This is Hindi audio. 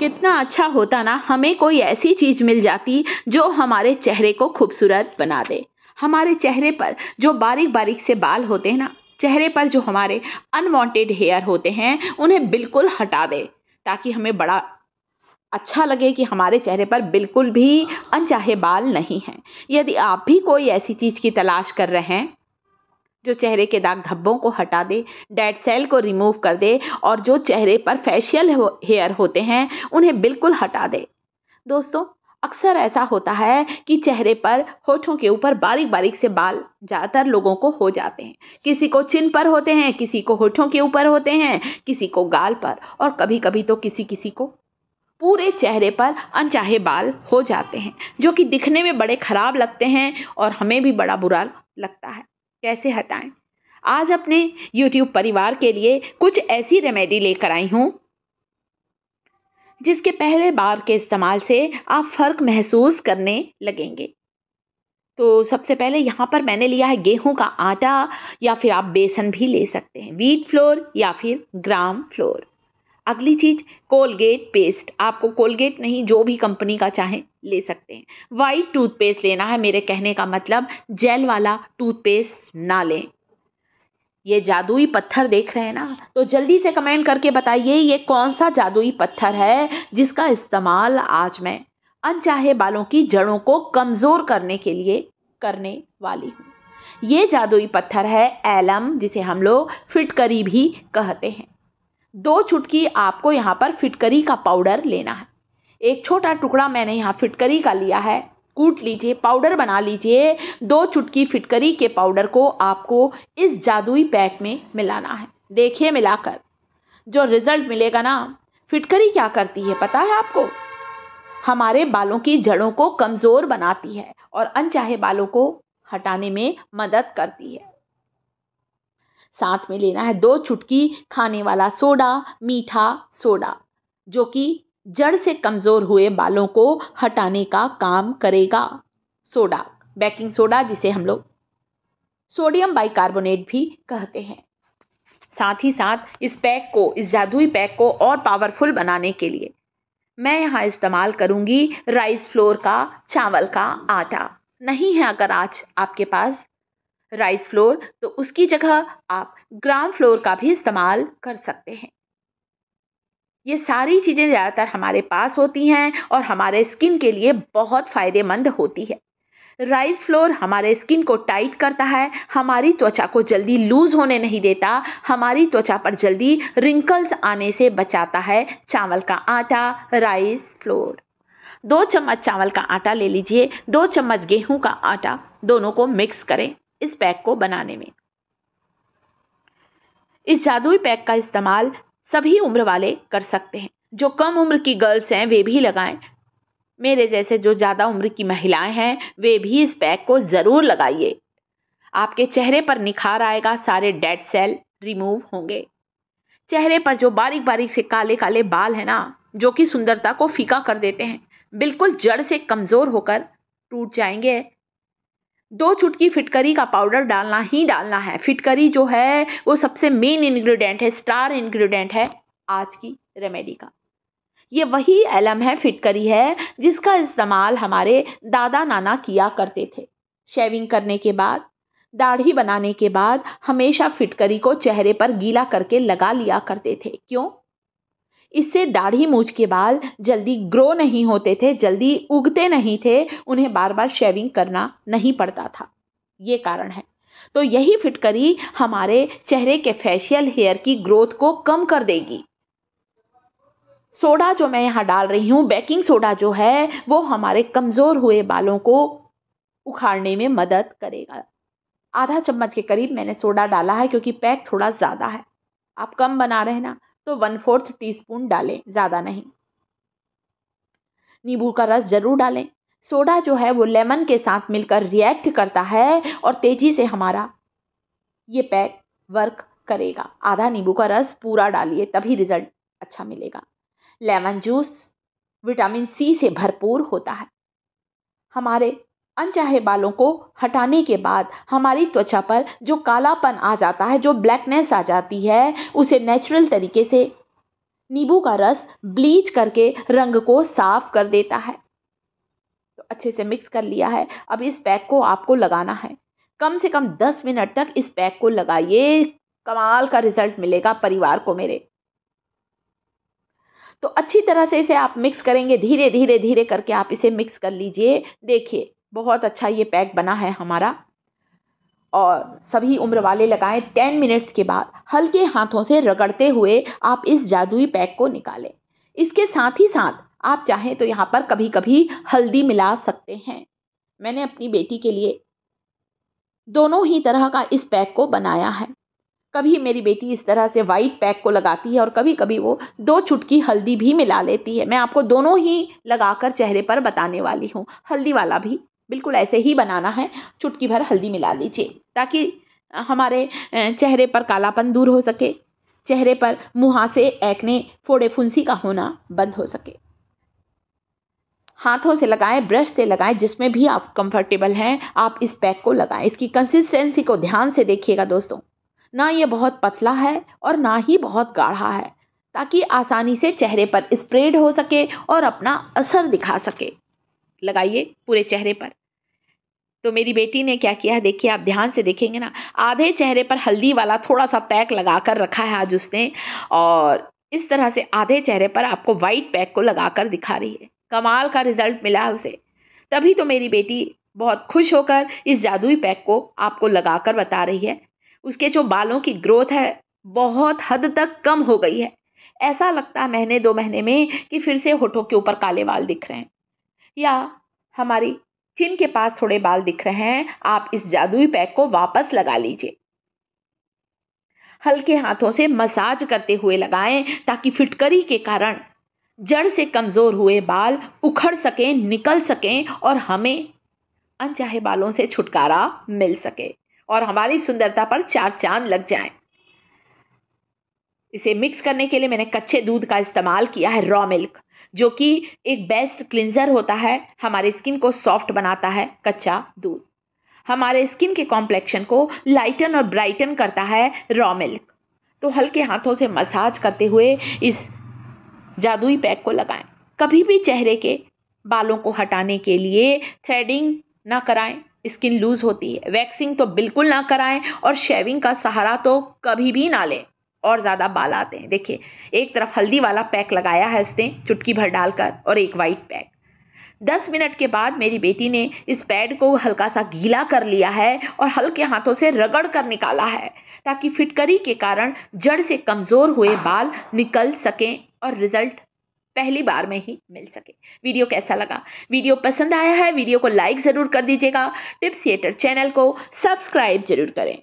कितना अच्छा होता ना हमें कोई ऐसी चीज़ मिल जाती जो हमारे चेहरे को खूबसूरत बना दे हमारे चेहरे पर जो बारीक बारीक से बाल होते हैं ना चेहरे पर जो हमारे अनवांटेड हेयर होते हैं उन्हें बिल्कुल हटा दे ताकि हमें बड़ा अच्छा लगे कि हमारे चेहरे पर बिल्कुल भी अनचाहे बाल नहीं हैं यदि आप भी कोई ऐसी चीज़ की तलाश कर रहे हैं जो चेहरे के दाग धब्बों को हटा दे डेड सेल को रिमूव कर दे और जो चेहरे पर फेशियल हेयर होते हैं उन्हें बिल्कुल हटा दे दोस्तों अक्सर ऐसा होता है कि चेहरे पर होठों के ऊपर बारीक बारीक से बाल ज़्यादातर लोगों को हो जाते हैं किसी को चिन पर होते हैं किसी को होठों के ऊपर होते हैं किसी को गाल पर और कभी कभी तो किसी किसी को पूरे चेहरे पर अनचाहे बाल हो जाते हैं जो कि दिखने में बड़े ख़राब लगते हैं और हमें भी बड़ा बुरा लगता है कैसे हटाएं आज अपने YouTube परिवार के लिए कुछ ऐसी रेमेडी लेकर आई हूँ जिसके पहले बार के इस्तेमाल से आप फ़र्क महसूस करने लगेंगे तो सबसे पहले यहाँ पर मैंने लिया है गेहूं का आटा या फिर आप बेसन भी ले सकते हैं वीट फ्लोर या फिर ग्राम फ्लोर अगली चीज़ कोलगेट पेस्ट आपको कोलगेट नहीं जो भी कंपनी का चाहे ले सकते हैं वाइट टूथपेस्ट लेना है मेरे कहने का मतलब जेल वाला टूथपेस्ट ना लें ये जादुई पत्थर देख रहे हैं ना तो जल्दी से कमेंट करके बताइए ये कौन सा जादुई पत्थर है जिसका इस्तेमाल आज मैं अनचाहे बालों की जड़ों को कमज़ोर करने के लिए करने वाली हूँ ये जादुई पत्थर है एलम जिसे हम लोग फिटकरी भी कहते हैं दो चुटकी आपको यहाँ पर फिटकरी का पाउडर लेना है एक छोटा टुकड़ा मैंने यहाँ फिटकरी का लिया है कूट लीजिए पाउडर बना लीजिए दो चुटकी फिटकरी के पाउडर को आपको इस जादुई पैक में मिलाना है देखिए मिलाकर जो रिजल्ट मिलेगा ना फिटकरी क्या करती है पता है आपको हमारे बालों की जड़ों को कमज़ोर बनाती है और अनचाहे बालों को हटाने में मदद करती है साथ में लेना है दो चुटकी खाने वाला सोडा मीठा सोडा जो कि जड़ से कमज़ोर हुए बालों को हटाने का काम करेगा सोडा बेकिंग सोडा जिसे हम लोग सोडियम बाइकार्बोनेट भी कहते हैं साथ ही साथ इस पैक को इस जादुई पैक को और पावरफुल बनाने के लिए मैं यहाँ इस्तेमाल करूँगी राइस फ्लोर का चावल का आटा नहीं है अगर आज आपके पास राइस फ्लोर तो उसकी जगह आप ग्राउंड फ्लोर का भी इस्तेमाल कर सकते हैं ये सारी चीज़ें ज़्यादातर हमारे पास होती हैं और हमारे स्किन के लिए बहुत फ़ायदेमंद होती है राइस फ्लोर हमारे स्किन को टाइट करता है हमारी त्वचा को जल्दी लूज होने नहीं देता हमारी त्वचा पर जल्दी रिंकल्स आने से बचाता है चावल का आटा राइस फ्लोर दो चम्मच चावल का आटा ले लीजिए दो चम्मच गेहूं का आटा दोनों को मिक्स करें इस पैक को बनाने में इस जादुई पैक का इस्तेमाल सभी उम्र वाले कर सकते हैं जो कम उम्र की गर्ल्स हैं वे भी लगाएं मेरे जैसे जो ज़्यादा उम्र की महिलाएं हैं वे भी इस पैक को ज़रूर लगाइए आपके चेहरे पर निखार आएगा सारे डेड सेल रिमूव होंगे चेहरे पर जो बारीक बारीक से काले काले बाल हैं ना जो कि सुंदरता को फीका कर देते हैं बिल्कुल जड़ से कमज़ोर होकर टूट जाएंगे दो चुटकी फिटकरी का पाउडर डालना ही डालना है फिटकरी जो है वो सबसे मेन इंग्रेडिएंट है स्टार इंग्रेडिएंट है आज की रेमेडी का ये वही एलम है फिटकरी है जिसका इस्तेमाल हमारे दादा नाना किया करते थे शेविंग करने के बाद दाढ़ी बनाने के बाद हमेशा फिटकरी को चेहरे पर गीला करके लगा लिया करते थे क्यों इससे दाढ़ी मूछ के बाल जल्दी ग्रो नहीं होते थे जल्दी उगते नहीं थे उन्हें बार बार शेविंग करना नहीं पड़ता था ये कारण है तो यही फिटकरी हमारे चेहरे के फेशियल हेयर की ग्रोथ को कम कर देगी सोडा जो मैं यहाँ डाल रही हूँ बेकिंग सोडा जो है वो हमारे कमज़ोर हुए बालों को उखाड़ने में मदद करेगा आधा चम्मच के करीब मैंने सोडा डाला है क्योंकि पैक थोड़ा ज़्यादा है आप कम बना रहे ना तो वन फोर्थ टीस्पून डालें ज़्यादा नहीं नींबू का रस ज़रूर डालें सोडा जो है वो लेमन के साथ मिलकर रिएक्ट करता है और तेज़ी से हमारा ये पैक वर्क करेगा आधा नींबू का रस पूरा डालिए तभी रिजल्ट अच्छा मिलेगा लेमन जूस विटामिन सी से भरपूर होता है हमारे अनचाहे बालों को हटाने के बाद हमारी त्वचा पर जो कालापन आ जाता है जो ब्लैकनेस आ जाती है उसे नेचुरल तरीके से नींबू का रस ब्लीच करके रंग को साफ कर देता है तो अच्छे से मिक्स कर लिया है अब इस पैक को आपको लगाना है कम से कम दस मिनट तक इस पैक को लगाइए कमाल का रिजल्ट मिलेगा परिवार को मेरे तो अच्छी तरह से इसे आप मिक्स करेंगे धीरे धीरे धीरे करके आप इसे मिक्स कर लीजिए देखिए बहुत अच्छा ये पैक बना है हमारा और सभी उम्र वाले लगाएं टेन मिनट्स के बाद हल्के हाथों से रगड़ते हुए आप इस जादुई पैक को निकालें इसके साथ ही साथ आप चाहें तो यहाँ पर कभी कभी हल्दी मिला सकते हैं मैंने अपनी बेटी के लिए दोनों ही तरह का इस पैक को बनाया है कभी मेरी बेटी इस तरह से वाइट पैक को लगाती है और कभी कभी वो दो चुटकी हल्दी भी मिला लेती है मैं आपको दोनों ही लगाकर चेहरे पर बताने वाली हूँ हल्दी वाला भी बिल्कुल ऐसे ही बनाना है चुटकी भर हल्दी मिला लीजिए ताकि हमारे चेहरे पर कालापन दूर हो सके चेहरे पर मुहासे एक्ने फोड़े फुंसी का होना बंद हो सके हाथों से लगाएं ब्रश से लगाएं जिसमें भी आप कंफर्टेबल हैं आप इस पैक को लगाएं इसकी कंसिस्टेंसी को ध्यान से देखिएगा दोस्तों ना ये बहुत पतला है और ना ही बहुत गाढ़ा है ताकि आसानी से चेहरे पर स्प्रेड हो सके और अपना असर दिखा सके लगाइए पूरे चेहरे पर तो मेरी बेटी ने क्या किया है देखिए आप ध्यान से देखेंगे ना आधे चेहरे पर हल्दी वाला थोड़ा सा पैक लगा कर रखा है आज उसने और इस तरह से आधे चेहरे पर आपको वाइट पैक को लगा कर दिखा रही है कमाल का रिजल्ट मिला है उसे तभी तो मेरी बेटी बहुत खुश होकर इस जादुई पैक को आपको लगा कर बता रही है उसके जो बालों की ग्रोथ है बहुत हद तक कम हो गई है ऐसा लगता है महीने दो महीने में कि फिर से होठों के ऊपर काले बाल दिख रहे हैं या हमारी चिन के पास थोड़े बाल दिख रहे हैं आप इस जादुई पैक को वापस लगा लीजिए हल्के हाथों से मसाज करते हुए लगाएं ताकि फिटकरी के कारण जड़ से कमजोर हुए बाल उखड़ सकें निकल सकें और हमें अनचाहे बालों से छुटकारा मिल सके और हमारी सुंदरता पर चार चांद लग जाए इसे मिक्स करने के लिए मैंने कच्चे दूध का इस्तेमाल किया है रॉ मिल्क जो कि एक बेस्ट क्लिनजर होता है हमारे स्किन को सॉफ्ट बनाता है कच्चा दूध हमारे स्किन के कॉम्प्लेक्शन को लाइटन और ब्राइटन करता है रॉ मिल्क तो हल्के हाथों से मसाज करते हुए इस जादुई पैक को लगाएं कभी भी चेहरे के बालों को हटाने के लिए थ्रेडिंग ना कराएं स्किन लूज होती है वैक्सिंग तो बिल्कुल ना कराएं और शेविंग का सहारा तो कभी भी ना लें और ज़्यादा बाल आते हैं देखिए एक तरफ हल्दी वाला पैक लगाया है उसने चुटकी भर डालकर और एक वाइट पैक दस मिनट के बाद मेरी बेटी ने इस पैड को हल्का सा गीला कर लिया है और हल्के हाथों से रगड़ कर निकाला है ताकि फिटकरी के कारण जड़ से कमज़ोर हुए बाल निकल सकें और रिजल्ट पहली बार में ही मिल सके वीडियो कैसा लगा वीडियो पसंद आया है वीडियो को लाइक ज़रूर कर दीजिएगा टिप्स थिएटर चैनल को सब्सक्राइब ज़रूर करें